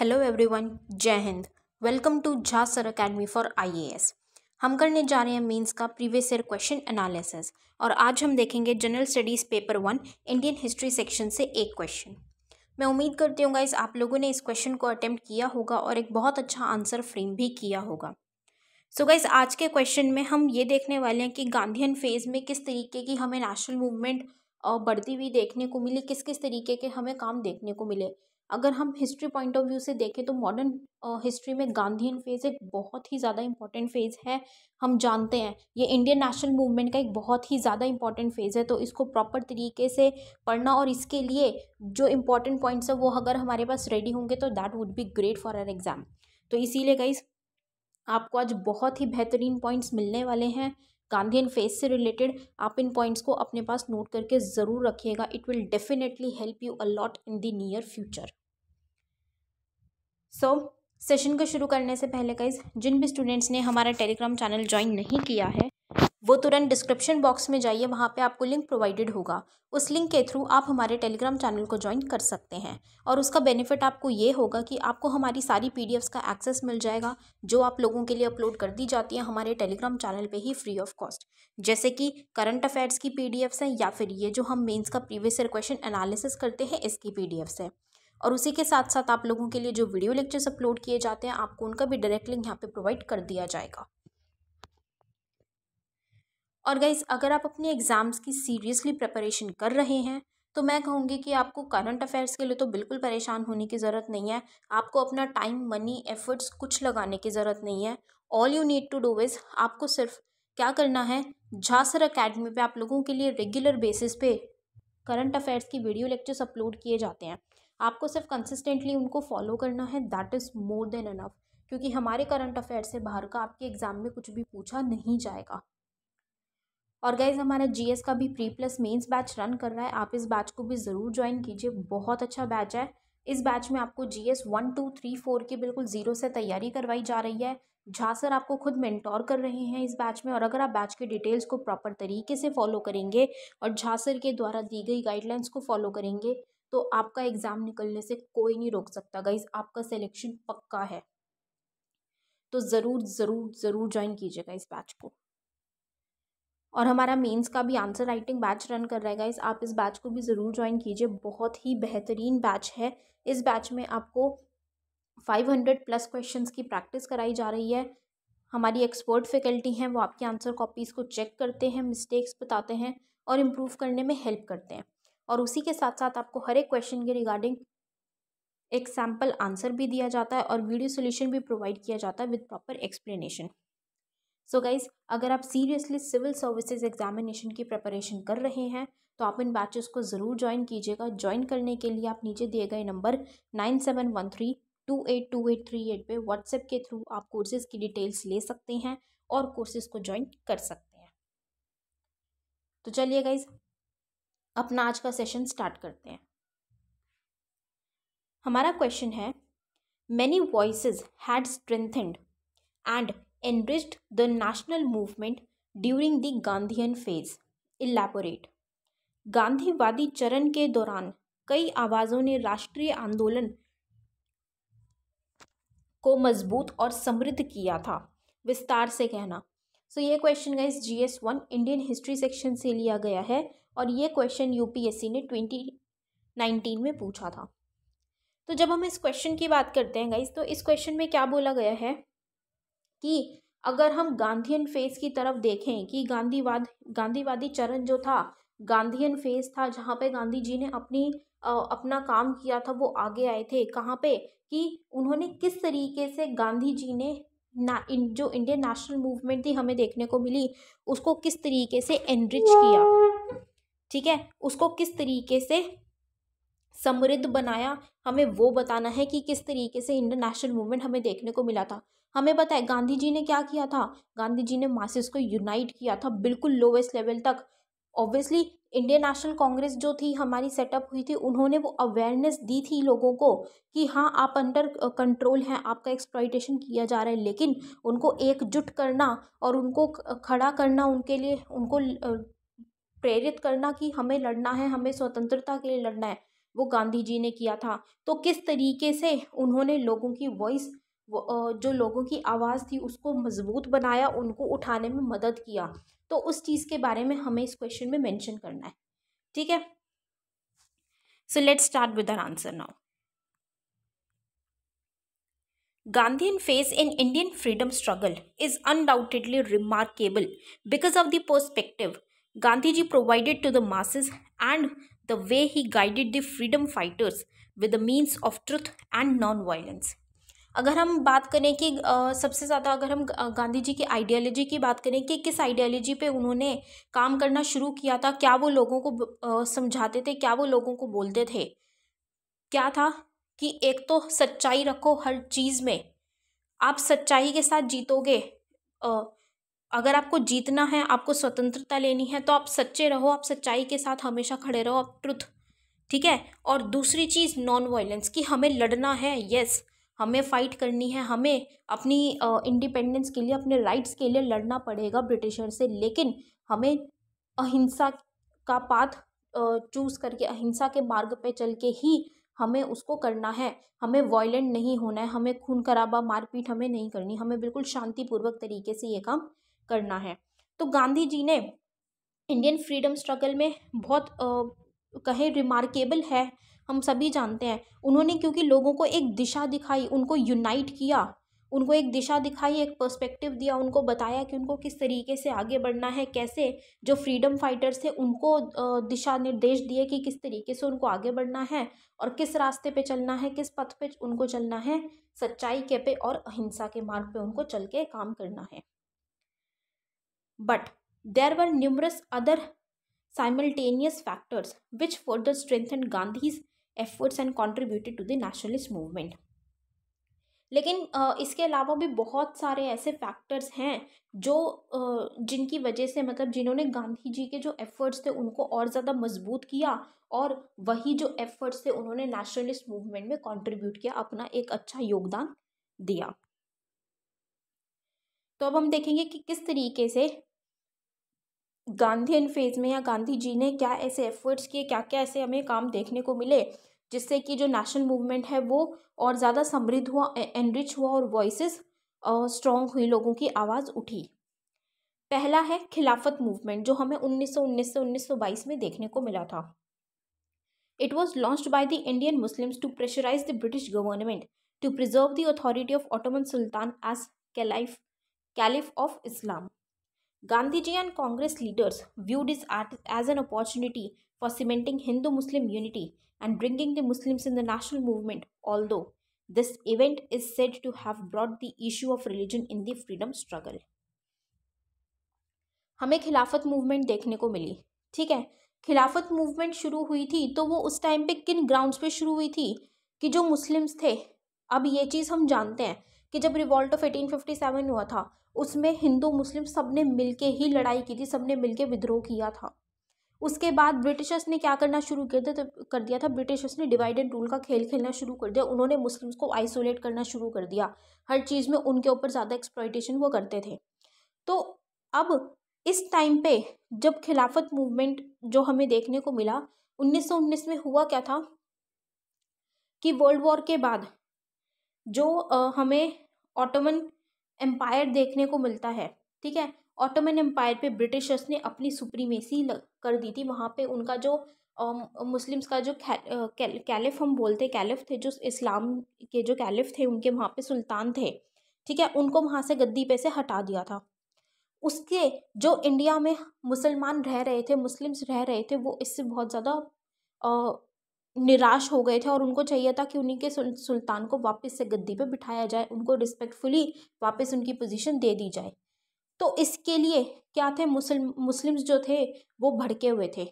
Hello everyone जय Hind welcome to Jha sir academy for IAS हम करने जा रहे हैं मेंस का प्रीवियस ईयर क्वेश्चन एनालिसिस और आज हम देखेंगे general studies paper one Indian history section से एक क्वेश्चन मैं उम्मीद करती हूँ गाइस आप लोगों ने इस क्वेश्चन को अटैम्प्ट किया होगा और एक बहुत अच्छा आंसर फ्रेम भी किया होगा सो so गाइज आज के क्वेश्चन में हम ये देखने वाले हैं कि गांधीन फेज़ में किस तरीके की हमें नेशनल मूवमेंट बढ़ती हुई देखने को मिली किस किस तरीके के हमें काम देखने को मिले अगर हम हिस्ट्री पॉइंट ऑफ व्यू से देखें तो मॉडर्न हिस्ट्री में गांधीन फेज़ एक बहुत ही ज़्यादा इंपॉर्टेंट फेज़ है हम जानते हैं ये इंडियन नेशनल मूवमेंट का एक बहुत ही ज़्यादा इंपॉर्टेंट फेज़ है तो इसको प्रॉपर तरीके से पढ़ना और इसके लिए जो इंपॉर्टेंट पॉइंट्स हैं वो अगर हमारे पास रेडी होंगे तो that would be great for our exam तो इसीलिए गाइज आपको आज बहुत ही बेहतरीन पॉइंट्स मिलने वाले हैं गांधी एंड फेस से रिलेटेड आप इन पॉइंट्स को अपने पास नोट करके ज़रूर रखिएगा it will definitely help you a lot in the near future so session को शुरू करने से पहले कई जिन भी स्टूडेंट्स ने हमारा टेलीग्राम चैनल ज्वाइन नहीं किया है वो तुरंत डिस्क्रिप्शन बॉक्स में जाइए वहाँ पे आपको लिंक प्रोवाइडेड होगा उस लिंक के थ्रू आप हमारे टेलीग्राम चैनल को ज्वाइन कर सकते हैं और उसका बेनिफिट आपको ये होगा कि आपको हमारी सारी पी का एक्सेस मिल जाएगा जो आप लोगों के लिए अपलोड कर दी जाती है हमारे टेलीग्राम चैनल पर ही फ्री ऑफ कॉस्ट जैसे कि करंट अफेयर्स की पी हैं या फिर ये जो हम मेन्स का प्रीवियस ईयर क्वेश्चन एनालिसिस करते हैं इसकी पी है और उसी के साथ साथ आप लोगों के लिए जो वीडियो लेक्चर्स अपलोड किए जाते हैं आपको उनका भी डायरेक्ट लिंक यहाँ पे प्रोवाइड कर दिया जाएगा और गाइज अगर आप अपने एग्ज़ाम्स की सीरियसली प्रिपरेशन कर रहे हैं तो मैं कहूँगी कि आपको करंट अफेयर्स के लिए तो बिल्कुल परेशान होने की ज़रूरत नहीं है आपको अपना टाइम मनी एफर्ट्स कुछ लगाने की ज़रूरत नहीं है all you need to do is आपको सिर्फ क्या करना है झासर अकेडमी पे आप लोगों के लिए रेगुलर बेसिस पे करंट अफेयर्स की वीडियो लेक्चर्स अपलोड किए जाते हैं आपको सिर्फ कंसिस्टेंटली उनको फॉलो करना है that is more than enough क्योंकि हमारे करंट अफेयर से बाहर का आपके एग्ज़ाम में कुछ भी पूछा नहीं जाएगा और गाइज हमारा जीएस का भी pre plus mains batch run कर रहा है आप इस बैच को भी ज़रूर ज्वाइन कीजिए बहुत अच्छा बैच है इस बैच में आपको G S one two three four की बिल्कुल ज़ीरो से तैयारी करवाई जा रही है झा सर आपको खुद मेंटोर कर रहे हैं इस बैच में और अगर आप बैच के डिटेल्स को प्रॉपर तरीके से फॉलो करेंगे और झासर के द्वारा दी गई गाइडलाइंस को फॉलो करेंगे तो आपका एग्ज़ाम निकलने से कोई नहीं रोक सकता गाइज आपका सिलेक्शन पक्का है तो ज़रूर ज़रूर ज़रूर ज्वाइन कीजिएगा इस बैच को और हमारा मेंस का भी आंसर राइटिंग बैच रन कर रहा है गाइस आप इस बैच को भी ज़रूर ज्वाइन कीजिए बहुत ही बेहतरीन बैच है इस बैच में आपको फाइव हंड्रेड प्लस क्वेश्चन की प्रैक्टिस कराई जा रही है हमारी एक्सपर्ट फैकल्टी हैं वो आपके आंसर कॉपीज़ को चेक करते हैं मिस्टेक्स बताते हैं और इम्प्रूव करने में हेल्प करते हैं और उसी के साथ साथ आपको हर एक क्वेश्चन के रिगार्डिंग एक सैम्पल आंसर भी दिया जाता है और वीडियो सोल्यूशन भी प्रोवाइड किया जाता है with proper explanation so so guys अगर आप सीरियसली सिविल सर्विसेज एग्जामिनेशन की प्रिपरेशन कर रहे हैं तो आप इन बैचेस को ज़रूर ज्वाइन कीजिएगा ज्वाइन करने के लिए आप नीचे दिए गए number nine seven one three two eight two eight three eight पर व्हाट्सएप के थ्रू आप कोर्सेज़ की डिटेल्स ले सकते हैं और कोर्सेज़ को ज्वाइन कर सकते हैं तो चलिए गाइज़ अपना आज का सेशन स्टार्ट करते हैं हमारा क्वेश्चन है many voice had strengthened and enriched the national movement during the Gandhian phase. Elaborate. गांधीवादी चरण के दौरान कई आवाज़ों ने राष्ट्रीय आंदोलन को मजबूत और समृद्ध किया था विस्तार से कहना सो so, ये question guys G S one Indian history section से लिया गया है और ये क्वेश्चन यूपीएससी ने ट्वेंटी नाइनटीन में पूछा था तो जब हम इस क्वेश्चन की बात करते हैं गाइस तो इस क्वेश्चन में क्या बोला गया है कि अगर हम गांधीन फेस की तरफ देखें कि गांधीवाद गांधीवादी चरण जो था गांधीयन फेस था जहाँ पे गांधी जी ने अपनी आ, अपना काम किया था वो आगे आए थे कहाँ पे कि उन्होंने किस तरीके से गांधी जी ने ना इन, जो इंडियन नेशनल मूवमेंट थी हमें देखने को मिली उसको किस तरीके से एनरिच किया ठीक है उसको किस तरीके से समृद्ध बनाया हमें वो बताना है कि किस तरीके से इंडियन नेशनल मूवमेंट हमें देखने को मिला था हमें पता है गांधी जी ने क्या किया था गांधी जी ने मासिस को यूनाइट किया था बिल्कुल लोवेस्ट लेवल तक ऑब्वियसली इंडियन नेशनल कांग्रेस जो थी हमारी सेटअप हुई थी उन्होंने वो अवेयरनेस दी थी लोगों को कि हाँ आप अंडर कंट्रोल हैं आपका एक्सप्लाइटेशन किया जा रहा है लेकिन उनको एकजुट करना और उनको खड़ा करना उनके लिए उनको प्रेरित करना कि हमें लड़ना है हमें स्वतंत्रता के लिए लड़ना है वो गांधी जी ने किया था तो किस तरीके से उन्होंने लोगों की वॉइस जो लोगों की आवाज़ थी उसको मजबूत बनाया उनको उठाने में मदद किया तो उस चीज़ के बारे में हमें इस क्वेश्चन में मेंशन करना है ठीक है so let's start with our answer now Gandhian phase in Indian freedom struggle is undoubtedly remarkable because of the perspective Gandhi ji provided to the masses and the way he guided the freedom fighters with the means of truth and non violence अगर हम बात करें कि सबसे ज़्यादा अगर हम गांधी जी की आइडियोलॉजी की बात करें कि किस आइडियोलॉजी पे उन्होंने काम करना शुरू किया था क्या वो लोगों को समझाते थे क्या वो लोगों को बोलते थे क्या था कि एक तो सच्चाई रखो हर चीज़ में आप सच्चाई के साथ जीतोगे अगर आपको जीतना है आपको स्वतंत्रता लेनी है तो आप सच्चे रहो आप सच्चाई के साथ हमेशा खड़े रहो आप ट्रुथ ठीक है और दूसरी चीज़ नॉन वायलेंस कि हमें लड़ना है यस हमें फ़ाइट करनी है हमें अपनी इंडिपेंडेंस के लिए अपने राइट्स के लिए लड़ना पड़ेगा ब्रिटिशर से लेकिन हमें अहिंसा का पाथ चूज़ करके अहिंसा के मार्ग पे चल के ही हमें उसको करना है हमें वॉयलेंट नहीं होना है हमें खून खराबा मारपीट हमें नहीं करनी हमें बिल्कुल शांतिपूर्वक तरीके से ये काम करना है तो गांधी जी ने इंडियन फ्रीडम स्ट्रगल में बहुत कहें रिमार्केबल है हम सभी जानते हैं उन्होंने क्योंकि लोगों को एक दिशा दिखाई उनको यूनाइट किया उनको एक दिशा दिखाई एक पर्सपेक्टिव दिया उनको बताया कि उनको किस तरीके से आगे बढ़ना है कैसे जो फ्रीडम फाइटर्स थे उनको दिशा निर्देश दिए कि किस तरीके से उनको आगे बढ़ना है और किस रास्ते पे चलना है किस पथ पे उनको चलना है सच्चाई के पे और अहिंसा के मार्ग पे उनको चल के काम करना है but there were numerous other simultaneous factors which further strengthen Gandhi's efforts and contributed to the nationalist movement लेकिन इसके अलावा भी बहुत सारे ऐसे फैक्टर्स हैं जो जिनकी वजह से मतलब जिन्होंने गांधी जी के जो एफर्ट्स थे उनको और ज़्यादा मजबूत किया और वही जो एफर्ट्स थे उन्होंने नेशनलिस्ट मूवमेंट में कंट्रीब्यूट किया अपना एक अच्छा योगदान दिया तो अब हम देखेंगे कि किस तरीके से गांधी इन फेज में या गांधी जी ने क्या ऐसे एफर्ट्स किए क्या क्या ऐसे हमें काम देखने को मिले जिससे कि जो नेशनल मूवमेंट है वो और ज़्यादा समृद्ध हुआ एनरिच हुआ और वॉइसेस स्ट्रॉन्ग हुई लोगों की आवाज़ उठी पहला है खिलाफत मूवमेंट जो हमें 1919 से 1922 में देखने को मिला था it was launched by the Indian Muslims to pressurise the British government to preserve the authority of Ottoman sultan as caliph caliph of Islam Gandhijian Congress leaders viewed his art as an opportunity for cementing Hindu Muslim unity and bringing the Muslims in the national movement, although this event is said to have brought the issue of religion in the freedom struggle. हमें खिलाफत movement देखने को मिली ठीक है खिलाफत movement शुरू हुई थी तो वो उस टाइम पे किन ग्राउंड्स पे शुरू हुई थी कि जो मुस्लिम्स थे अब ये चीज़ हम जानते हैं कि जब रिवॉल्ट ऑफ 1857 हुआ था उसमें हिंदू मुस्लिम सब ने मिल ही लड़ाई की थी सब ने मिल विद्रोह किया था उसके बाद ब्रिटिशर्स ने क्या करना शुरू कर दिया तो कर दिया था ब्रिटिशर्स ने डिवाइड एंड रूल का खेल खेलना शुरू कर दिया उन्होंने मुस्लिम्स को आइसोलेट करना शुरू कर दिया हर चीज़ में उनके ऊपर ज़्यादा एक्सप्लाइटेशन वो करते थे तो अब इस टाइम पे जब खिलाफत मूवमेंट जो हमें देखने को मिला उन्नीस में हुआ क्या था कि वर्ल्ड वॉर के बाद जो हमें ऑटोमन एम्पायर देखने को मिलता है ठीक है ऑटोमन एम्पायर पे ब्रिटिशर्स ने अपनी सुप्रीमेसी कर दी थी वहाँ पे उनका जो मुस्लिम्स का जो कैलिफ हम बोलते कैलिफ थे जो इस्लाम के जो कैलिफ थे उनके वहाँ पे सुल्तान थे ठीक है उनको वहाँ से गद्दी पे से हटा दिया था उसके जो इंडिया में मुसलमान रह रहे थे मुस्लिम्स रह रहे थे वो इससे बहुत ज़्यादा निराश हो गए थे और उनको चाहिए था कि उन्हीं के सुल्तान को वापस से गद्दी पे बिठाया जाए उनको रिस्पेक्टफुली वापस उनकी पोजीशन दे दी जाए तो इसके लिए क्या थे मुस्लिम मुस्लिम्स जो थे वो भड़के हुए थे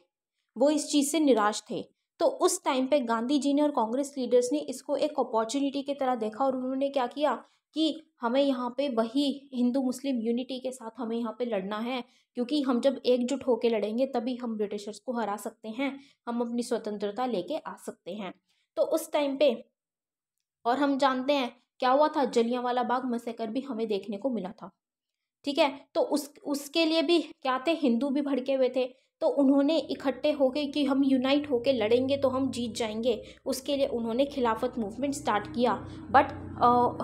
वो इस चीज़ से निराश थे तो उस टाइम पे गांधी जी ने और कांग्रेस लीडर्स ने इसको एक अपॉर्चुनिटी की तरह देखा और उन्होंने क्या किया कि हमें यहाँ पे वही हिंदू मुस्लिम यूनिटी के साथ हमें यहाँ पे लड़ना है क्योंकि हम जब एकजुट होकर लड़ेंगे तभी हम ब्रिटिशर्स को हरा सकते हैं हम अपनी स्वतंत्रता लेके आ सकते हैं तो उस टाइम पे और हम जानते हैं क्या हुआ था वाला बाग मसेकर भी हमें देखने को मिला था ठीक है तो उस उसके लिए भी क्या थे हिंदू भी भड़के हुए थे तो उन्होंने इकट्ठे होके कि हम यूनाइट होके लड़ेंगे तो हम जीत जाएंगे उसके लिए उन्होंने खिलाफत मूवमेंट स्टार्ट किया बट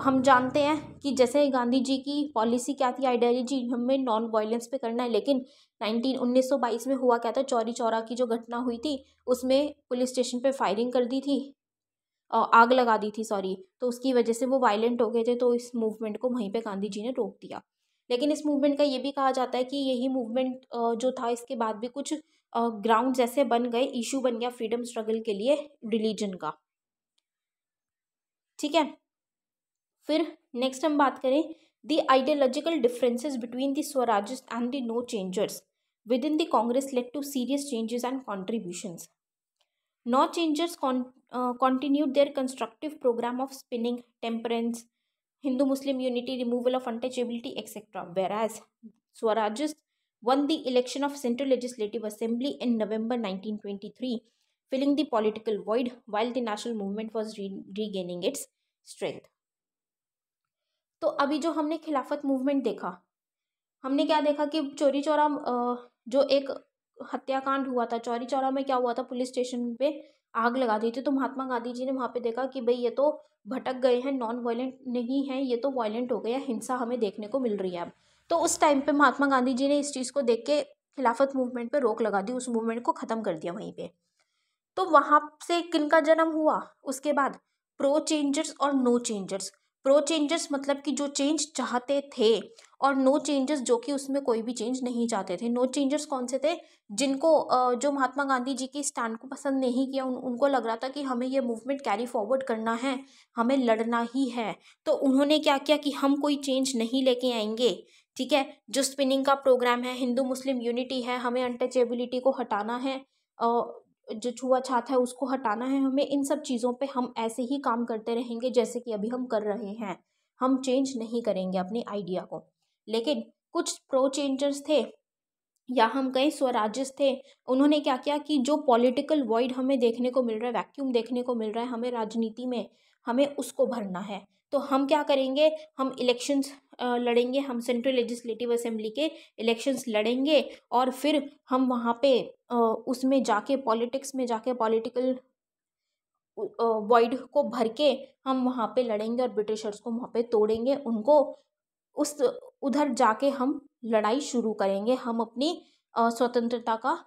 हम जानते हैं कि जैसे गांधी जी की पॉलिसी क्या थी आइडियोलॉजी हमें नॉन वायलेंस पे करना है लेकिन 19 1922 में हुआ क्या था चौरी चौरा की जो घटना हुई थी उसमें पुलिस स्टेशन पर फायरिंग कर दी थी आग लगा दी थी सॉरी तो उसकी वजह से वो वायलेंट हो गए थे तो इस मूवमेंट को वहीं पर गांधी जी ने रोक दिया लेकिन इस मूवमेंट का ये भी कहा जाता है कि यही मूवमेंट जो था इसके बाद भी कुछ ग्राउंड जैसे बन गए इशू बन गया फ्रीडम स्ट्रगल के लिए रिलीजन का ठीक है फिर नेक्स्ट हम बात करें the ideological differences between the Swarajist and the no changers within the Congress led to serious changes and contributions no changers continued their constructive programme of spinning temperance Hindu Muslim unity removal of untouchability etcetera whereas Swaraj won the election of central legislative assembly in November 1923 filling the political void while the national movement was regaining its strength तो अभी जो हमने खिलाफत movement देखा हमने क्या देखा कि चोरी चौरा जो एक हत्याकांड हुआ था चौरी चौरा में क्या हुआ था पुलिस स्टेशन पे आग लगा दी थी तो महात्मा गांधी जी ने वहाँ पे देखा कि भाई ये तो भटक गए हैं नॉन वायलेंट नहीं है ये तो वायलेंट हो गया हिंसा हमें देखने को मिल रही है अब तो उस टाइम पे महात्मा गांधी जी ने इस चीज़ को देख के खिलाफत मूवमेंट पे रोक लगा दी उस मूवमेंट को ख़त्म कर दिया वहीं पे तो वहाँ से किन का जन्म हुआ उसके बाद प्रो चेंजर्स और नो चेंजर्स प्रो चेंजेस मतलब कि जो चेंज चाहते थे और नो no चेंजेस जो कि उसमें कोई भी चेंज नहीं चाहते थे नो no चेंजेस कौन से थे जिनको जो महात्मा गांधी जी के स्टैंड को पसंद नहीं किया उन, उनको लग रहा था कि हमें ये मूवमेंट कैरी फॉरवर्ड करना है हमें लड़ना ही है तो उन्होंने क्या किया कि हम कोई चेंज नहीं लेके आएंगे ठीक है जो स्पिनिंग का प्रोग्राम है हिंदू मुस्लिम यूनिटी है हमें अनटचेबिलिटी को हटाना है जो छुआछात है उसको हटाना है हमें इन सब चीज़ों पे हम ऐसे ही काम करते रहेंगे जैसे कि अभी हम कर रहे हैं हम चेंज नहीं करेंगे अपने आइडिया को लेकिन कुछ प्रो चेंजर्स थे या हम कई स्वराज्यस थे उन्होंने क्या किया कि जो पॉलिटिकल वॉइड हमें देखने को मिल रहा है वैक्यूम देखने को मिल रहा है हमें राजनीति में हमें उसको भरना है तो हम क्या करेंगे हम इलेक्शंस लड़ेंगे हम सेंट्रल लेजिस्लेटिव असेंबली के इलेक्शंस लड़ेंगे और फिर हम वहाँ पे उसमें जाके पॉलिटिक्स में जाके पॉलिटिकल वॉइड को भर के हम वहाँ पे लड़ेंगे और ब्रिटिशर्स को वहाँ पे तोड़ेंगे उनको उस उधर जाके हम लड़ाई शुरू करेंगे हम अपनी स्वतंत्रता का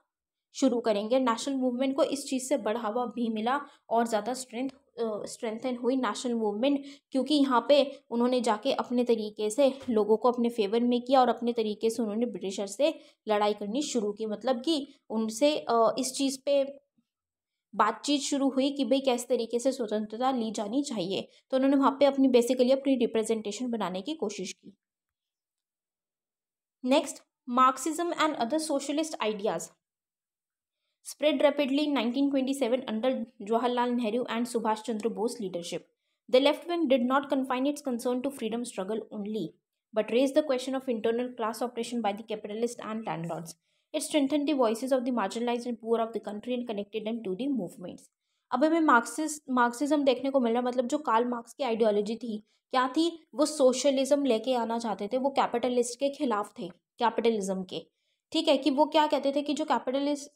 शुरू करेंगे नेशनल मूवमेंट को इस चीज़ से बढ़ावा भी मिला और ज़्यादा स्ट्रेंथ स्ट्रेंथन हुई नेशनल मूवमेंट क्योंकि यहाँ पे उन्होंने जाके अपने तरीके से लोगों को अपने फेवर में किया और अपने तरीके से उन्होंने ब्रिटिशर से लड़ाई करनी शुरू की मतलब कि उनसे इस चीज़ पे बातचीत शुरू हुई कि भाई कैसे तरीके से स्वतंत्रता ली जानी चाहिए तो उन्होंने वहाँ पर अपनी बेसिकली अपनी रिप्रेजेंटेशन बनाने की कोशिश की next Marxism and other socialist ideas spread rapidly in 1927 under Jawaharlal Nehru and Subhash Chandra Bose leadership. The left wing did not confine its concern to freedom struggle only, but raised the question of internal class oppression by the capitalists and landlords. It strengthened the voices of the marginalized and poor of the country and connected them to the movements. अब हमें Marxist Marxism देखने को मिल रहा है मतलब जो Karl Marx की ideology थी क्या थी वो सोशलिज्म लेके आना चाहते थे वो कैपिटलिस्ट के खिलाफ थे कैपिटलिज्म के ठीक है कि वो क्या कहते थे कि जो कैपिटलिस्ट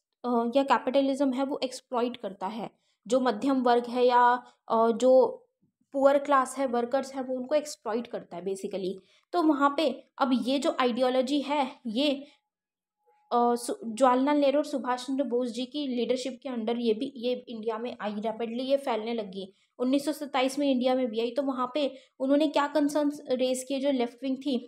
या कैपिटलिज्म है वो एक्सप्लॉइट करता है जो मध्यम वर्ग है या जो पुअर क्लास है वर्कर्स है वो उनको एक्सप्लॉइट करता है बेसिकली तो वहाँ पे अब ये जो आइडियोलॉजी है ये जवाहरलाल नेहरू और सुभाष चंद्र बोस जी की लीडरशिप के अंडर ये भी ये इंडिया में आई रैपिडली ये फैलने लगी उन्नीस में इंडिया में भी आई तो वहाँ पे उन्होंने क्या कंसर्न रेज किए जो लेफ्ट विंग थी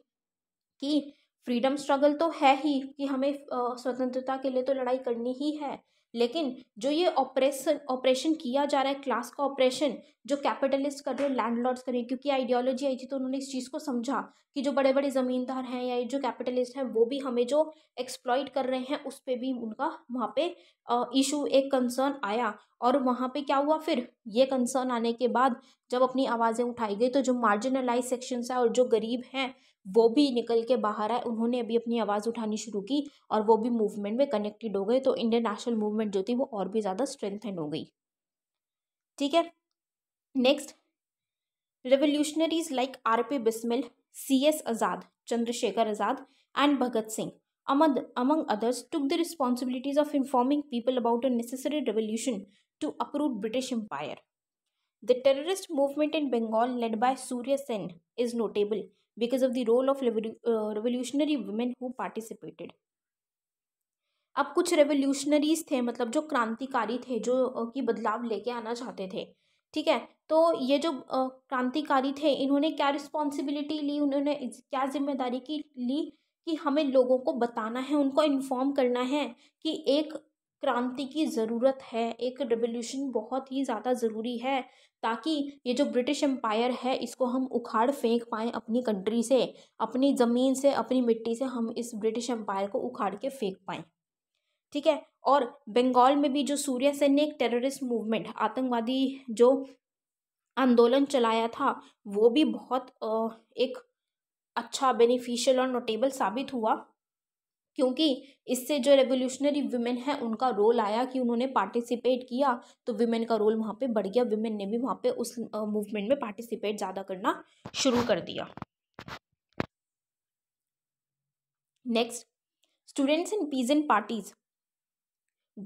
कि फ्रीडम स्ट्रगल तो है ही कि हमें स्वतंत्रता के लिए तो लड़ाई करनी ही है लेकिन जो ये ऑपरेशन ऑपरेशन किया जा रहा है क्लास का ऑपरेशन जो कैपिटलिस्ट कर रहे हैं लैंडलॉर्ड्स कर रहे हैं क्योंकि आइडियोलॉजी आई थी तो उन्होंने इस चीज़ को समझा कि जो बड़े बड़े ज़मींदार हैं या जो कैपिटलिस्ट हैं वो भी हमें जो एक्सप्लॉइट कर रहे हैं उस पर भी उनका वहाँ पे इशू एक कंसर्न आया और वहाँ पे क्या हुआ फिर ये कंसर्न आने के बाद जब अपनी आवाज़ें उठाई गई तो जो मार्जिनलाइज सेक्शंस हैं और जो गरीब हैं वो भी निकल के बाहर आए उन्होंने अभी अपनी आवाज़ उठानी शुरू की और वो भी मूवमेंट में कनेक्टेड हो गए तो इंडियन नेशनल मूवमेंट जो थी वो और भी ज़्यादा स्ट्रेंथन हो गई ठीक है next revolutionaries like R P Bismil C S Azad Chandrashekhar Azad and Bhagat Singh अमद among others took the responsibilities of informing people about a necessary revolution to uproot British empire the terrorist movement in Bengal led by Surya Sen is notable because of the role of uh, revolutionary women who participated अब कुछ revolutionaries थे मतलब जो क्रांतिकारी थे जो कि बदलाव लेके आना चाहते थे ठीक है तो ये जो क्रांतिकारी थे इन्होंने क्या रिस्पॉन्सिबिलिटी ली उन्होंने क्या जिम्मेदारी की ली कि हमें लोगों को बताना है उनको इन्फॉर्म करना है कि एक क्रांति की ज़रूरत है एक रेवोल्यूशन बहुत ही ज़्यादा ज़रूरी है ताकि ये जो ब्रिटिश एम्पायर है इसको हम उखाड़ फेंक पाएँ अपनी कंट्री से अपनी ज़मीन से अपनी मिट्टी से हम इस ब्रिटिश एम्पायर को उखाड़ के फेंक पाएँ ठीक है और बंगाल में भी जो सूर्य सेन ने एक टेररिस्ट मूवमेंट आतंकवादी जो आंदोलन चलाया था वो भी बहुत एक अच्छा बेनिफिशियल और नोटेबल साबित हुआ क्योंकि इससे जो रेवोल्यूशनरी वुमेन है उनका रोल आया कि उन्होंने पार्टिसिपेट किया तो वुमेन का रोल वहाँ पे बढ़ गया वुमेन ने भी वहाँ पे उस मूवमेंट में पार्टिसिपेट ज़्यादा करना शुरू कर दिया next students in peasant parties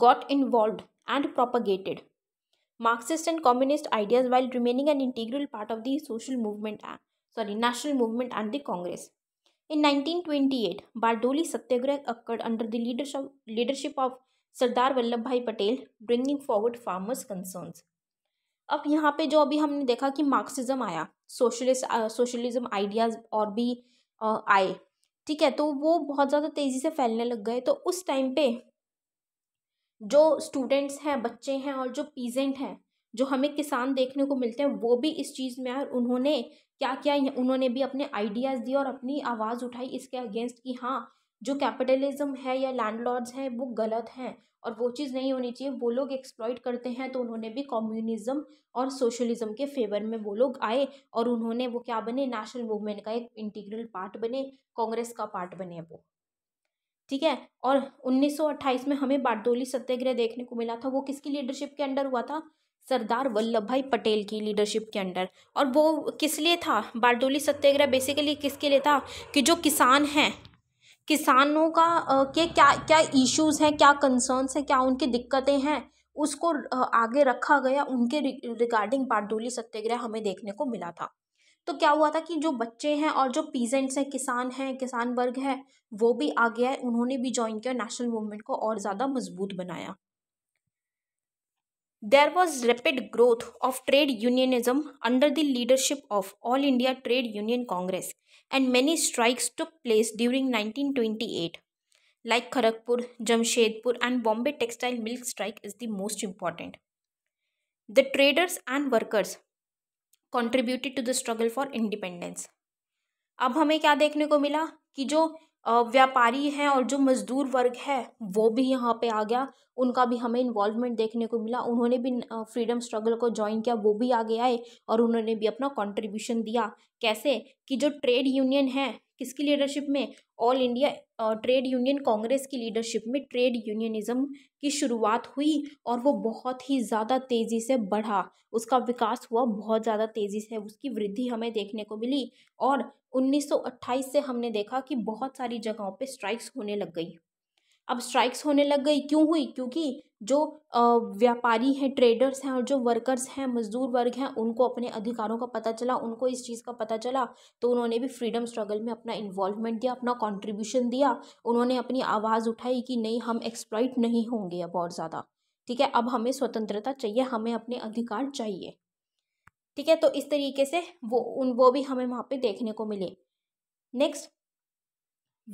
got involve and propagated Marxist and communist ideas while remaining an integral part of दोशल movement sorry national movement and the Congress In 1928, Bardoli Satyagraha occurred under the leadership of Sardar Vallabh Bhai Patel bringing forward farmers अब यहाँ पे जो अभी हमने देखा कि Marxism आया सोशलिस्ट सोशलिज्म आइडियाज़ और भी आए ठीक है तो वो बहुत ज़्यादा तेज़ी से फैलने लग गए तो उस टाइम पे जो स्टूडेंट्स हैं बच्चे हैं और जो पीजेंट हैं जो हमें किसान देखने को मिलते हैं वो भी इस चीज़ में आए उन्होंने क्या क्या उन्होंने भी अपने आइडियाज़ दिए और अपनी आवाज़ उठाई इसके अगेंस्ट कि हाँ जो कैपिटलिज्म है या लैंडलॉर्ड्स हैं वो गलत हैं और वो चीज़ नहीं होनी चाहिए वो लोग एक्सप्लॉइट करते हैं तो उन्होंने भी कम्युनिज्म और सोशलिज्म के फेवर में वो लोग आए और उन्होंने वो क्या बने नेशनल मूवमेंट का एक इंटीग्रल पार्ट बने कांग्रेस का पार्ट बने वो ठीक है और 1928 में हमें बारदोली सत्याग्रह देखने को मिला था वो किसकी लीडरशिप के अंडर हुआ था सरदार वल्लभ भाई पटेल की लीडरशिप के अंडर और वो किस लिए था बारडोली सत्याग्रह बेसिकली किसके लिए था कि जो किसान हैं किसानों का के क्या क्या इश्यूज़ हैं क्या कंसर्न्स हैं क्या उनकी दिक्कतें हैं उसको आगे रखा गया उनके रिगार्डिंग बारडोली सत्याग्रह हमें देखने को मिला था तो क्या हुआ था कि जो बच्चे हैं और जो पीजेंट्स हैं किसान हैं किसान वर्ग है वो भी आगे आए उन्होंने भी ज्वाइन किया नेशनल मूवमेंट को और ज़्यादा मजबूत बनाया There was rapid growth of trade unionism under the leadership of All India Trade Union Congress and many strikes took place during 1928 like Kharagpur, Jamshedpur and Bombay textile milk strike is the most important. The traders and workers contributed to the struggle for independence. अब हमें क्या देखने को मिला कि जो व्यापारी हैं और जो मज़दूर वर्ग है वो भी यहाँ पे आ गया उनका भी हमें इन्वॉल्वमेंट देखने को मिला उन्होंने भी फ्रीडम स्ट्रगल को ज्वाइन किया वो भी आगे आए और उन्होंने भी अपना कंट्रीब्यूशन दिया कैसे कि जो ट्रेड यूनियन है किसकी लीडरशिप में ऑल इंडिया ट्रेड यूनियन कांग्रेस की लीडरशिप में ट्रेड यूनियनिज्म की शुरुआत हुई और वो बहुत ही ज़्यादा तेज़ी से बढ़ा उसका विकास हुआ बहुत ज़्यादा तेज़ी से उसकी वृद्धि हमें देखने को मिली और 1928 से हमने देखा कि बहुत सारी जगहों पे स्ट्राइक्स होने लग गई अब स्ट्राइक्स होने लग गई क्यों हुई क्योंकि जो व्यापारी हैं ट्रेडर्स हैं और जो वर्कर्स हैं मजदूर वर्ग हैं उनको अपने अधिकारों का पता चला उनको इस चीज़ का पता चला तो उन्होंने भी फ्रीडम स्ट्रगल में अपना इन्वॉल्वमेंट दिया अपना कॉन्ट्रीब्यूशन दिया उन्होंने अपनी आवाज़ उठाई कि नहीं हम एक्सप्लॉइट नहीं होंगे अब और ज़्यादा ठीक है अब हमें स्वतंत्रता चाहिए हमें अपने अधिकार चाहिए ठीक है तो इस तरीके से वो उन वो भी हमें वहाँ पे देखने को मिले next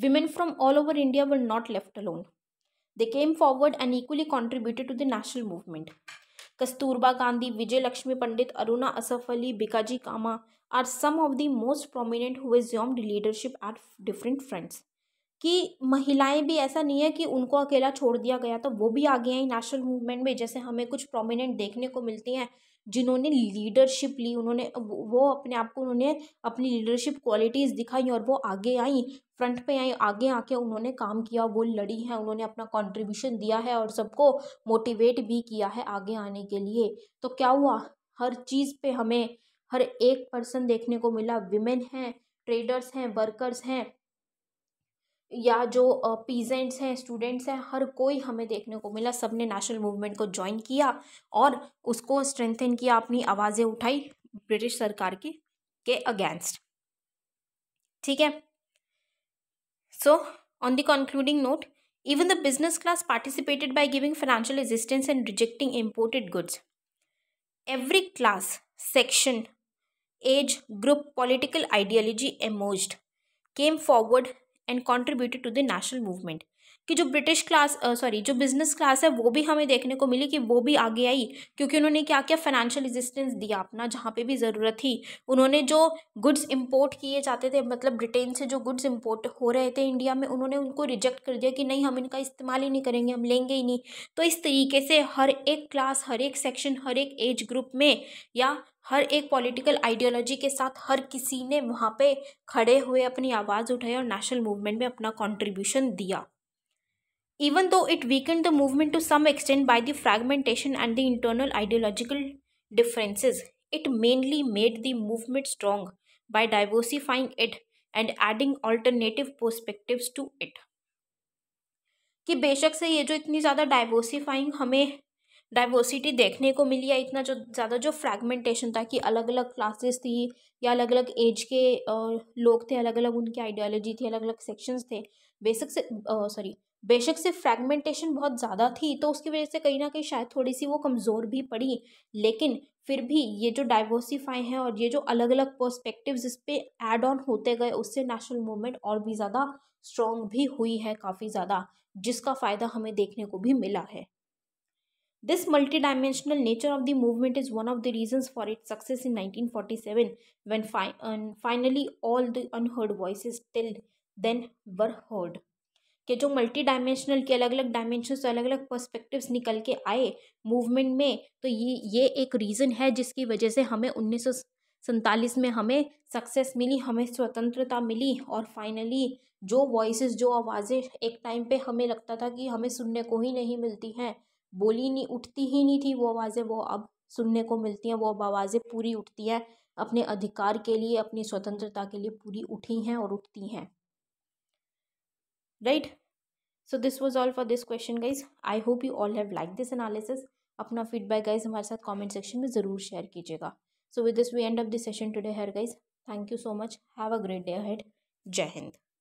women from all over India were not left alone They came forward and equally contributed to the national movement. Kasturba Gandhi, Vijay Lakshmi Pandit, Aruna Asaf Ali, Bikaji Kama are some of the most prominent who assumed leadership at different fronts. ki महिलाएं bhi aisa nahi hai ki unko akela chhod diya gaya to wo bhi aage hain national movement mein jaise hame kuch prominent dekhne ko milti hain जिन्होंने leadership ली उन्होंने वो अपने आप को उन्होंने अपनी लीडरशिप क्वालिटीज़ दिखाई और वो आगे आई फ्रंट पे आई आगे आके उन्होंने काम किया वो लड़ी हैं उन्होंने अपना कंट्रीब्यूशन दिया है और सबको मोटिवेट भी किया है आगे आने के लिए तो क्या हुआ हर चीज़ पे हमें हर एक पर्सन देखने को मिला विमेन हैं ट्रेडर्स हैं वर्कर्स हैं या जो पीजेंट्स हैं स्टूडेंट्स हैं हर कोई हमें देखने को मिला सब ने नेशनल मूवमेंट को ज्वाइन किया और उसको स्ट्रेंथन किया अपनी आवाज़ें उठाई ब्रिटिश सरकार की के अगेंस्ट ठीक है so on the concluding note even the business class participated by giving financial assistance and rejecting imported goods every class section age group political ideology एमोज came forward and contributed to the national movement कि जो British class sorry जो business class है वो भी हमें देखने को मिली कि वो भी आगे आई क्योंकि उन्होंने क्या क्या फाइनेंशियल रेजिस्टेंस दिया अपना जहाँ पे भी ज़रूरत थी उन्होंने जो गुड्स इंपोर्ट किए जाते थे मतलब ब्रिटेन से जो गुड्स इंपोर्ट हो रहे थे इंडिया में उन्होंने उनको रिजेक्ट कर दिया कि नहीं हम इनका इस्तेमाल ही नहीं करेंगे हम लेंगे ही नहीं तो इस तरीके से हर एक क्लास हर एक सेक्शन हर एक एज ग्रुप में या हर एक पॉलिटिकल आइडियोलॉजी के साथ हर किसी ने वहाँ पे खड़े हुए अपनी आवाज़ उठाई और नेशनल मूवमेंट में अपना कंट्रीब्यूशन दिया even though it weakened the movement to some extent by the fragmentation and the internal ideological differences it mainly made the movement strong by diversifying it and adding alternative perspectives to it कि बेशक से ये जो इतनी ज़्यादा diversifying हमें diversity देखने को मिली है इतना जो ज़्यादा जो फ्रैगमेंटेशन था कि अलग अलग क्लासेस थी या अलग अलग एज के लोग थे अलग अलग उनकी आइडियोलॉजी थी अलग अलग सेक्शंस थे बेसिक से सॉरी बेशक से फ्रैगमेंटेशन बहुत ज़्यादा थी तो उसकी वजह से कहीं ना कहीं शायद थोड़ी सी वो कमज़ोर भी पड़ी लेकिन फिर भी ये जो डाइवर्सिफाई हैं और ये जो अलग अलग पर्सपेक्टिव्स इस पर एड ऑन होते गए उससे नेशनल मूवमेंट और भी ज़्यादा स्ट्रॉन्ग भी हुई है काफ़ी ज़्यादा जिसका फ़ायदा हमें देखने को भी मिला है This multidimensional nature of the movement is one of the reasons for its success in 1947 when fi finally all the unheard voices till then were heard. के जो मल्टी डायमेंशनल के अलग अलग डायमेंशन से अलग अलग पर्सपेक्टिव्स निकल के आए मूवमेंट में तो ये ये एक रीज़न है जिसकी वजह से हमें उन्नीस सैंतालीस में हमें सक्सेस मिली हमें स्वतंत्रता मिली और फाइनली जो वॉइस जो आवाज़ें एक टाइम पे हमें लगता था कि हमें सुनने को ही नहीं मिलती हैं बोली नहीं उठती ही नहीं थी वो आवाज़ें वो अब सुनने को मिलती हैं वो अब आवाज़ें पूरी उठती हैं अपने अधिकार के लिए अपनी स्वतंत्रता के लिए पूरी उठी हैं और उठती हैं right so this was all for this question guys I hope you all have like this analysis अपना फीडबैक गाइज हमारे साथ कॉमेंट सेक्शन में ज़रूर शेयर कीजिएगा so with this we end of this session today here guys thank you so much have a great day ahead जय हिंद